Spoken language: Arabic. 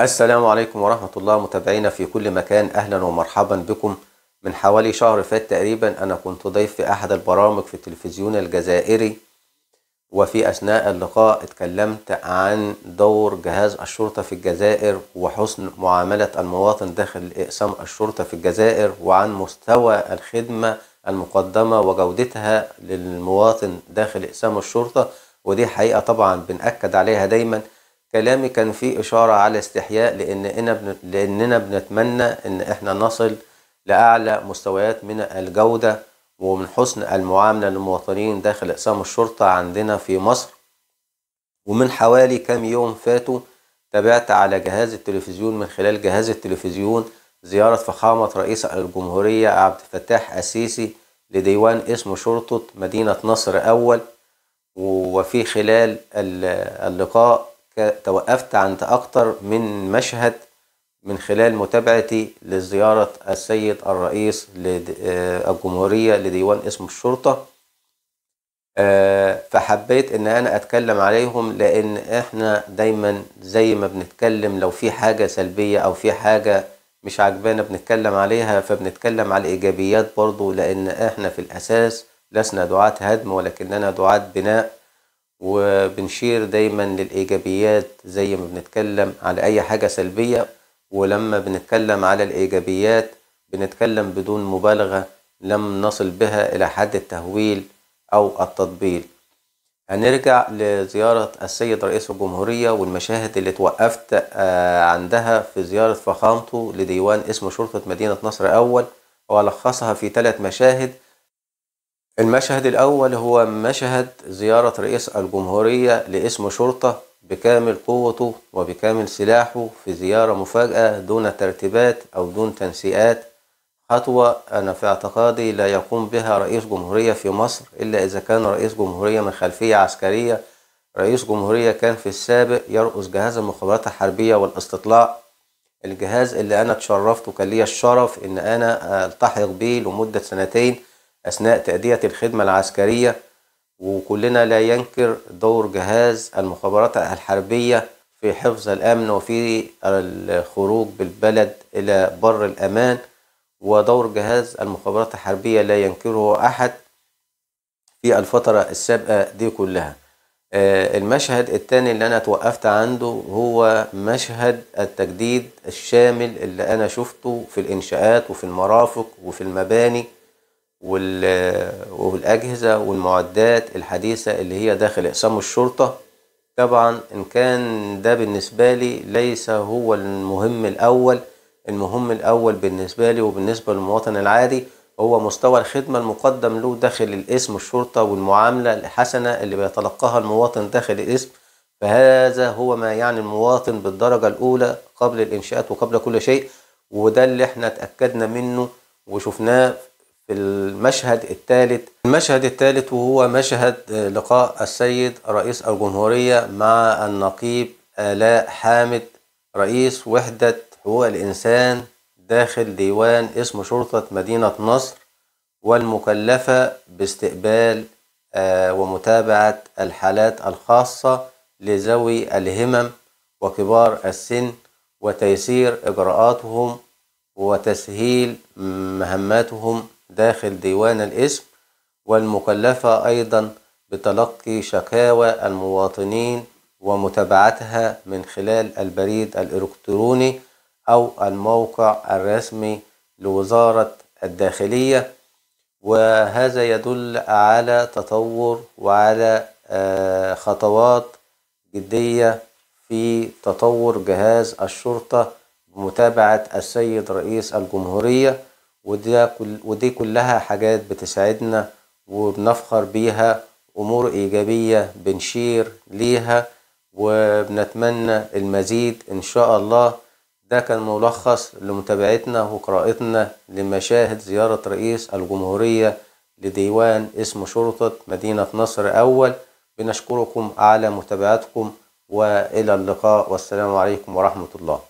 السلام عليكم ورحمة الله متابعينا في كل مكان أهلا ومرحبا بكم من حوالي شهر فات تقريبا أنا كنت ضيف في أحد البرامج في التلفزيون الجزائري وفي أثناء اللقاء اتكلمت عن دور جهاز الشرطة في الجزائر وحسن معاملة المواطن داخل إقسام الشرطة في الجزائر وعن مستوى الخدمة المقدمة وجودتها للمواطن داخل إقسام الشرطة ودي حقيقة طبعا بنأكد عليها دايما كلامي كان فيه إشارة على استحياء لأن إنا لأننا بنتمنى إن إحنا نصل لأعلى مستويات من الجودة ومن حسن المعاملة للمواطنين داخل أقسام الشرطة عندنا في مصر ومن حوالي كام يوم فاتوا تابعت على جهاز التلفزيون من خلال جهاز التلفزيون زيارة فخامة رئيس الجمهورية عبد الفتاح السيسي لديوان اسم شرطة مدينة نصر أول وفي خلال اللقاء توقفت عند أكتر من مشهد من خلال متابعتي لزيارة السيد الرئيس آه، الجمهورية لديوان اسم الشرطة آه، فحبيت ان انا اتكلم عليهم لان احنا دايما زي ما بنتكلم لو في حاجة سلبية او في حاجة مش عجبانا بنتكلم عليها فبنتكلم على الايجابيات برضو لان احنا في الاساس لسنا دعاة هدم ولكننا دعاة بناء وبنشير دايما للإيجابيات زي ما بنتكلم على أي حاجة سلبية ولما بنتكلم على الإيجابيات بنتكلم بدون مبالغة لم نصل بها إلى حد التهويل أو التطبيل هنرجع لزيارة السيد رئيس الجمهورية والمشاهد اللي توقفت آه، عندها في زيارة فخامته لديوان اسم شرطة مدينة نصر أول وألخصها في ثلاث مشاهد المشهد الأول هو مشهد زيارة رئيس الجمهورية لاسم شرطة بكامل قوته وبكامل سلاحه في زيارة مفاجأة دون ترتيبات أو دون تنسيقات خطوة أنا في اعتقادي لا يقوم بها رئيس جمهورية في مصر إلا إذا كان رئيس جمهورية من خلفية عسكرية رئيس جمهورية كان في السابق يرأس جهاز المخابرات الحربية والاستطلاع الجهاز اللي أنا تشرفت وكان ليا الشرف إن أنا ألتحق بيه لمدة سنتين أثناء تأدية الخدمة العسكرية وكلنا لا ينكر دور جهاز المخابرات الحربية في حفظ الأمن وفي الخروج بالبلد إلى بر الأمان ودور جهاز المخابرات الحربية لا ينكره أحد في الفترة السابقة دي كلها آه، المشهد الثاني اللي أنا توقفت عنده هو مشهد التجديد الشامل اللي أنا شفته في الإنشاءات وفي المرافق وفي المباني والأجهزة والمعدات الحديثة اللي هي داخل إقسام الشرطة طبعا إن كان ده بالنسبة لي ليس هو المهم الأول المهم الأول بالنسبة لي وبالنسبة للمواطن العادي هو مستوى الخدمة المقدم له داخل الاسم الشرطة والمعاملة الحسنة اللي بيتلقاها المواطن داخل الاسم فهذا هو ما يعني المواطن بالدرجة الأولى قبل الإنشاءات وقبل كل شيء وده اللي احنا اتأكدنا منه وشفناه المشهد الثالث المشهد الثالث وهو مشهد لقاء السيد رئيس الجمهورية مع النقيب آلاء حامد رئيس وحدة حقوق الإنسان داخل ديوان اسم شرطة مدينة نصر والمكلفة باستقبال آه، ومتابعة الحالات الخاصة لذوي الهمم وكبار السن وتيسير إجراءاتهم وتسهيل مهماتهم داخل ديوان الاسم والمكلفة أيضا بتلقي شكاوى المواطنين ومتابعتها من خلال البريد الإلكتروني أو الموقع الرسمي لوزارة الداخلية وهذا يدل على تطور وعلى آه، خطوات جدية في تطور جهاز الشرطة بمتابعة السيد رئيس الجمهورية وده كل ودي كلها حاجات بتسعدنا وبنفخر بيها أمور إيجابية بنشير ليها وبنتمنى المزيد إن شاء الله ده كان ملخص لمتابعتنا وقراءتنا لمشاهد زيارة رئيس الجمهورية لديوان اسم شرطة مدينة نصر أول بنشكركم على متابعتكم وإلى اللقاء والسلام عليكم ورحمة الله